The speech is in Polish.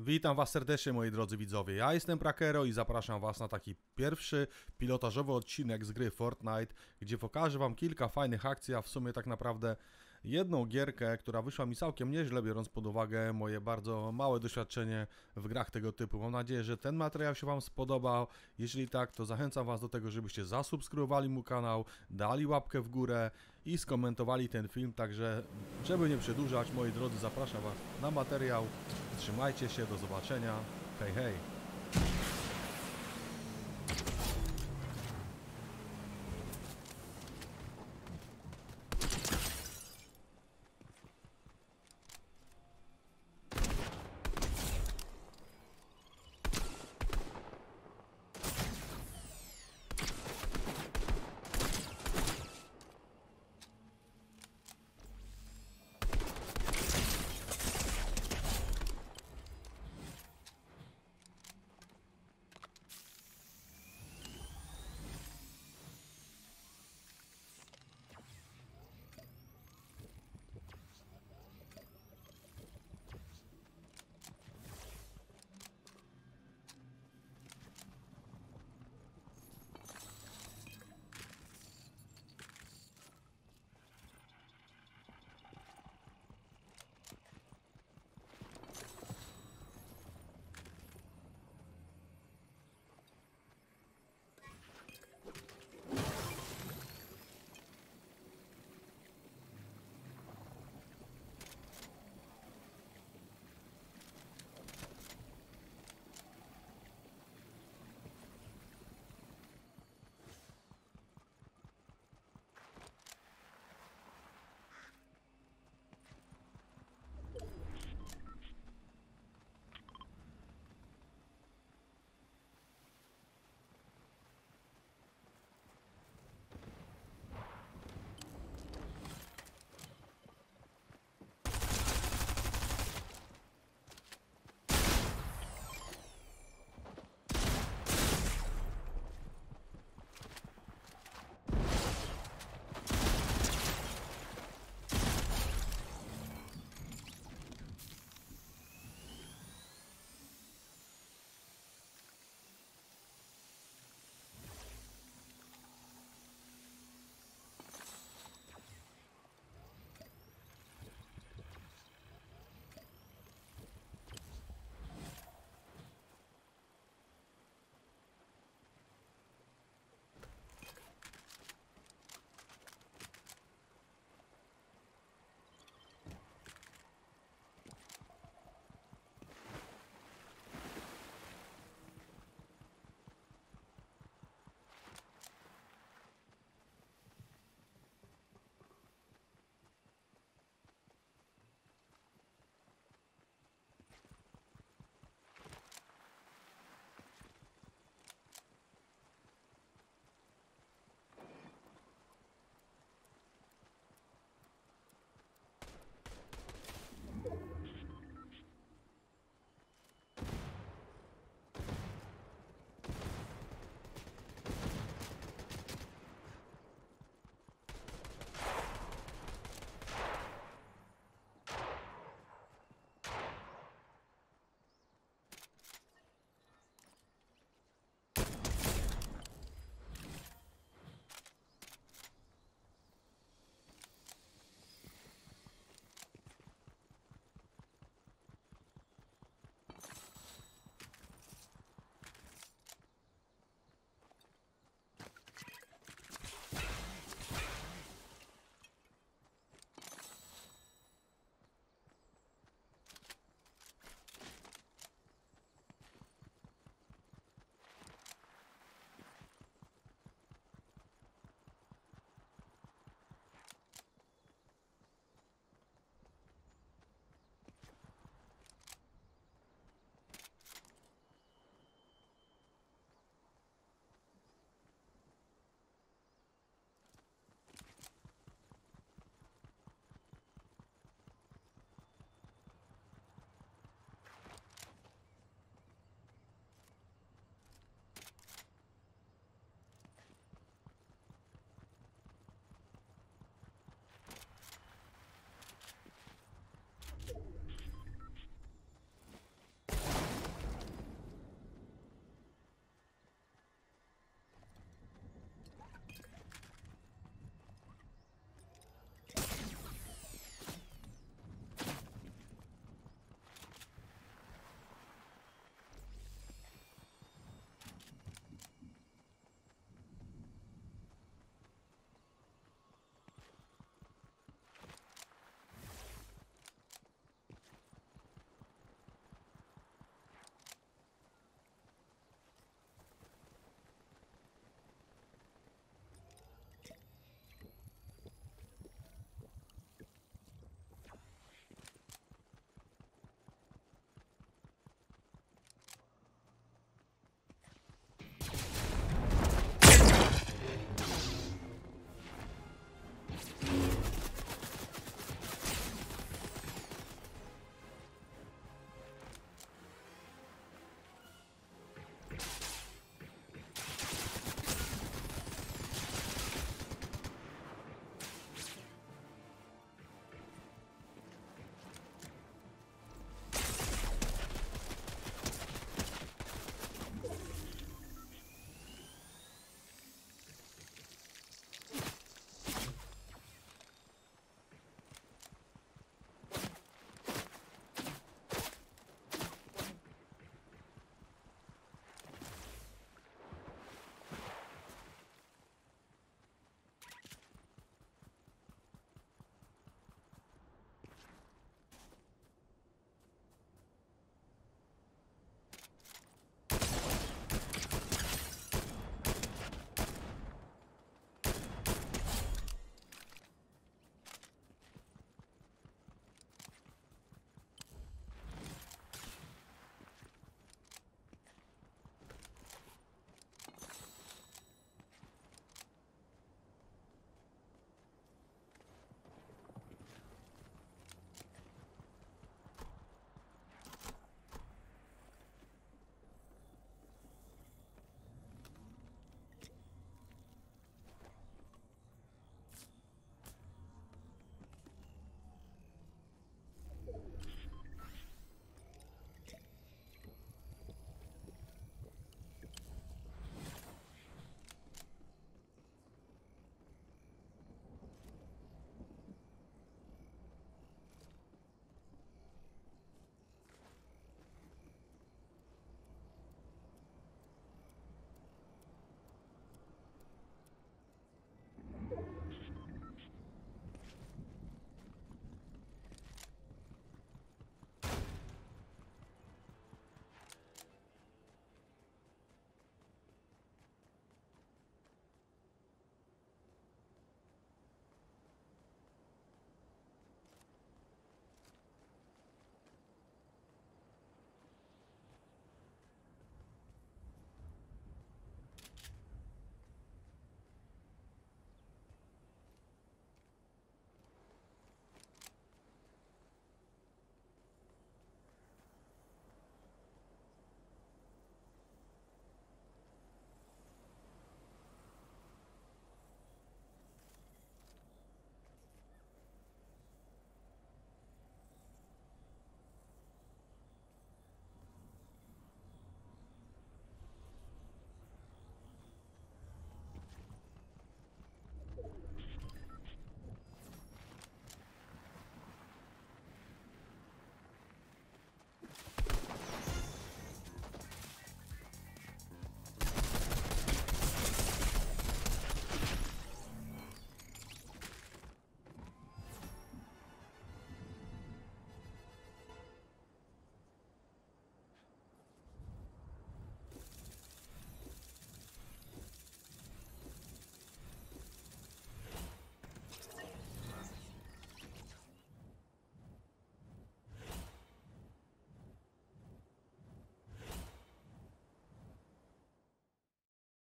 Witam Was serdecznie moi drodzy widzowie, ja jestem Prakero i zapraszam Was na taki pierwszy pilotażowy odcinek z gry Fortnite, gdzie pokażę Wam kilka fajnych akcji, a w sumie tak naprawdę jedną gierkę, która wyszła mi całkiem nieźle, biorąc pod uwagę moje bardzo małe doświadczenie w grach tego typu. Mam nadzieję, że ten materiał się Wam spodobał. Jeśli tak, to zachęcam Was do tego, żebyście zasubskrybowali mu kanał, dali łapkę w górę i skomentowali ten film. Także, żeby nie przedłużać, moi drodzy, zapraszam Was na materiał. Trzymajcie się, do zobaczenia. Hej, hej!